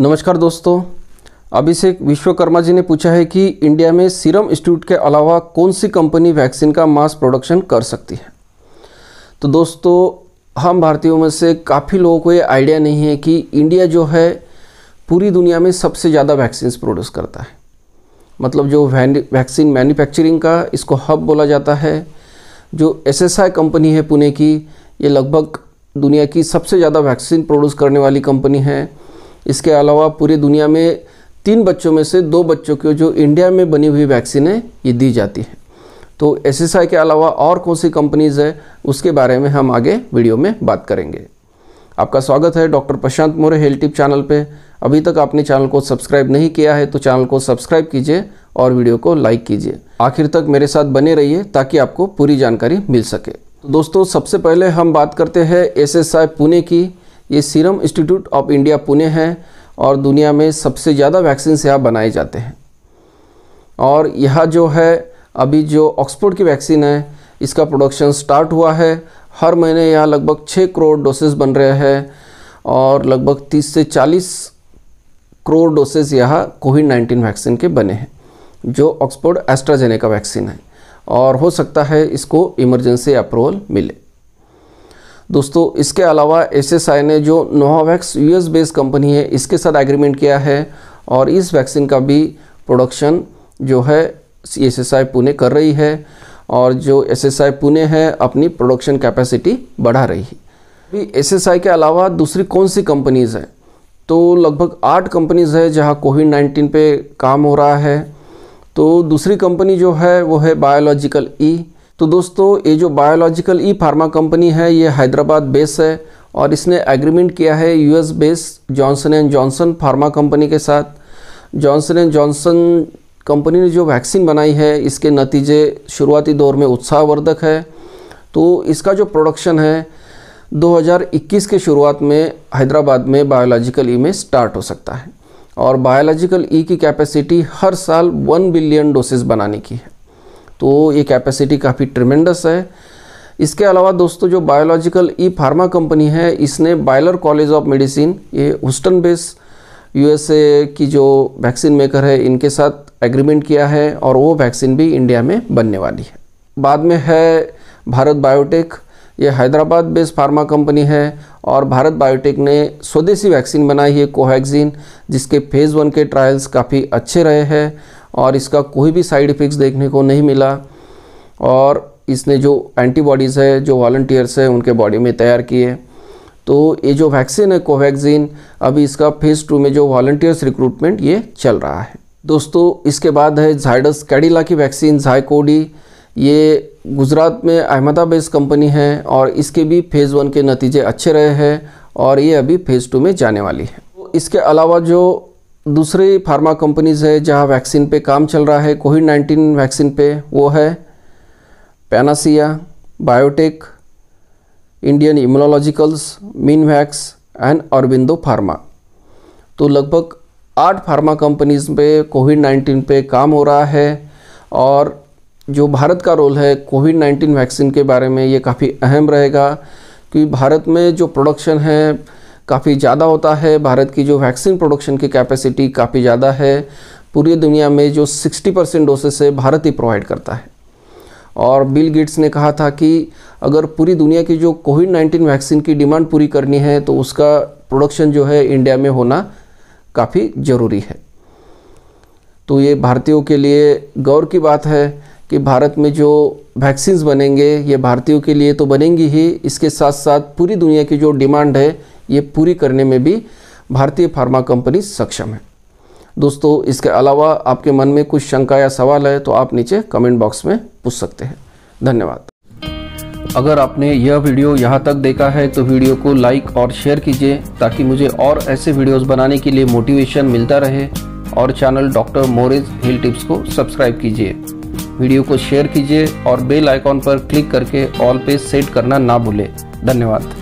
नमस्कार दोस्तों अभिषेक विश्वकर्मा जी ने पूछा है कि इंडिया में सीरम इंस्टीट्यूट के अलावा कौन सी कंपनी वैक्सीन का मास प्रोडक्शन कर सकती है तो दोस्तों हम भारतीयों में से काफ़ी लोगों को ये आइडिया नहीं है कि इंडिया जो है पूरी दुनिया में सबसे ज़्यादा वैक्सीन प्रोड्यूस करता है मतलब जो वैक्सीन मैन्युफैक्चरिंग का इसको हब बोला जाता है जो एसएसआई कंपनी है पुणे की ये लगभग दुनिया की सबसे ज़्यादा वैक्सीन प्रोड्यूस करने वाली कंपनी है इसके अलावा पूरी दुनिया में तीन बच्चों में से दो बच्चों को जो इंडिया में बनी हुई वैक्सीन है ये दी जाती है तो एस के अलावा और कौन सी कंपनीज़ है उसके बारे में हम आगे वीडियो में बात करेंगे आपका स्वागत है doctor Prashant More health tip channel पे अभी तक आपने चैनल को सब्सक्राइब नहीं किया है तो चैनल को सब्सक्राइब कीजिए और वीडियो को लाइक कीजिए आखिर तक मेरे साथ बने रहिए ताकि आपको पूरी जानकारी मिल सके तो दोस्तों सबसे पहले हम बात करते हैं एस पुणे की ये Serum Institute of India Pune है और दुनिया में सबसे ज़्यादा वैक्सीन यहाँ बनाए जाते हैं और यह जो है अभी जो ऑक्सफोर्ड की वैक्सीन है इसका प्रोडक्शन स्टार्ट हुआ है हर महीने यहाँ लगभग छः करोड़ डोसेज बन रहे हैं और लगभग तीस से चालीस करोड़ डोसेज यहाँ कोविड नाइन्टीन वैक्सीन के बने हैं जो ऑक्सफोर्ड एस्ट्राजेनेका वैक्सीन है और हो सकता है इसको इमरजेंसी अप्रूवल मिले दोस्तों इसके अलावा एसएसआई ने जो नोवावैक्स यूएस बेस्ड कंपनी है इसके साथ एग्रीमेंट किया है और इस वैक्सीन का भी प्रोडक्शन जो है एसएसआई पुणे कर रही है और जो एसएसआई पुणे है अपनी प्रोडक्शन कैपेसिटी बढ़ा रही है अभी आई के अलावा दूसरी कौन सी कंपनीज़ हैं तो लगभग आठ कंपनीज़ है जहाँ कोविड नाइन्टीन पे काम हो रहा है तो दूसरी कंपनी जो है वो है बायोलॉजिकल ई e, तो दोस्तों ये जो बायोलॉजिकल ई फार्मा कंपनी है ये हैदराबाद बेस है और इसने एग्रीमेंट किया है US base Johnson and Johnson pharma company के साथ जॉनसन एंड जॉनसन कंपनी ने जो वैक्सीन बनाई है इसके नतीजे शुरुआती दौर में उत्साहवर्धक है तो इसका जो प्रोडक्शन है 2021 के शुरुआत में हैदराबाद में बायोलॉजिकल ई e में स्टार्ट हो सकता है और बायोलॉजिकल ई e की कैपेसिटी हर साल वन बिलियन डोसेज बनाने की है तो ये कैपेसिटी काफ़ी ट्रिमेंडस है इसके अलावा दोस्तों जो बायोलॉजिकल ई फार्मा कंपनी है इसने बायलर कॉलेज ऑफ मेडिसिन ये हुस्टन बेस यूएसए की जो वैक्सीन मेकर है इनके साथ एग्रीमेंट किया है और वो वैक्सीन भी इंडिया में बनने वाली है बाद में है भारत बायोटेक ये हैदराबाद बेस्ड फार्मा कंपनी है और भारत बायोटेक ने स्वदेशी वैक्सीन बनाई है कोवैक्सीन जिसके फेज़ वन के ट्रायल्स काफ़ी अच्छे रहे हैं और इसका कोई भी साइड इफ़ेक्ट्स देखने को नहीं मिला और इसने जो एंटीबॉडीज़ है जो वॉल्टियर्स है उनके बॉडी में तैयार किए तो ये जो वैक्सीन है कोवैक्सीन अभी इसका फेज़ टू में जो वॉल्टियर्स रिक्रूटमेंट ये चल रहा है दोस्तों इसके बाद है झाइडस कैडिला की वैक्सीन झाइकोडी ये गुजरात में अहमदाबाद कंपनी है और इसके भी फेज़ वन के नतीजे अच्छे रहे हैं और ये अभी फेज़ टू में जाने वाली है तो इसके अलावा जो दूसरी फार्मा कंपनीज़ है जहाँ वैक्सीन पे काम चल रहा है कोविड नाइन्टीन वैक्सीन पे वो है Panacea Biotec Indian Immunologicals Vax and Aurobindo pharma तो लगभग आठ फार्मा कंपनीज़ में कोविड नाइन्टीन पे काम हो रहा है और जो भारत का रोल है कोविड नाइन्टीन वैक्सीन के बारे में ये काफ़ी अहम रहेगा कि भारत में जो प्रोडक्शन है काफ़ी ज़्यादा होता है भारत की जो वैक्सीन प्रोडक्शन की कैपेसिटी काफ़ी ज़्यादा है पूरी दुनिया में जो 60 परसेंट डोसेस है भारत ही प्रोवाइड करता है और बिल गेट्स ने कहा था कि अगर पूरी दुनिया की जो कोविड 19 वैक्सीन की डिमांड पूरी करनी है तो उसका प्रोडक्शन जो है इंडिया में होना काफ़ी ज़रूरी है तो ये भारतीयों के लिए गौर की बात है कि भारत में जो वैक्सीन्स बनेंगे ये भारतीयों के लिए तो बनेंगी ही इसके साथ साथ पूरी दुनिया की जो डिमांड है ये पूरी करने में भी भारतीय फार्मा कंपनी सक्षम है दोस्तों इसके अलावा आपके मन में कुछ शंका या सवाल है तो आप नीचे कमेंट बॉक्स में पूछ सकते हैं धन्यवाद अगर आपने यह वीडियो यहाँ तक देखा है तो वीडियो को लाइक और शेयर कीजिए ताकि मुझे और ऐसे वीडियोस बनाने के लिए मोटिवेशन मिलता रहे और चैनल डॉक्टर मोरिज हिल टिप्स को सब्सक्राइब कीजिए वीडियो को शेयर कीजिए और बेल आइकॉन पर क्लिक करके ऑल पे सेट करना ना भूलें धन्यवाद